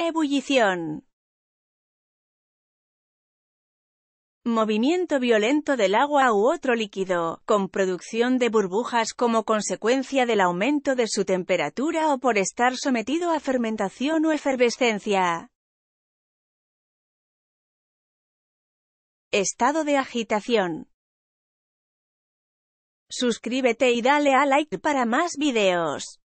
Ebullición. Movimiento violento del agua u otro líquido, con producción de burbujas como consecuencia del aumento de su temperatura o por estar sometido a fermentación o efervescencia. Estado de agitación. Suscríbete y dale a like para más videos.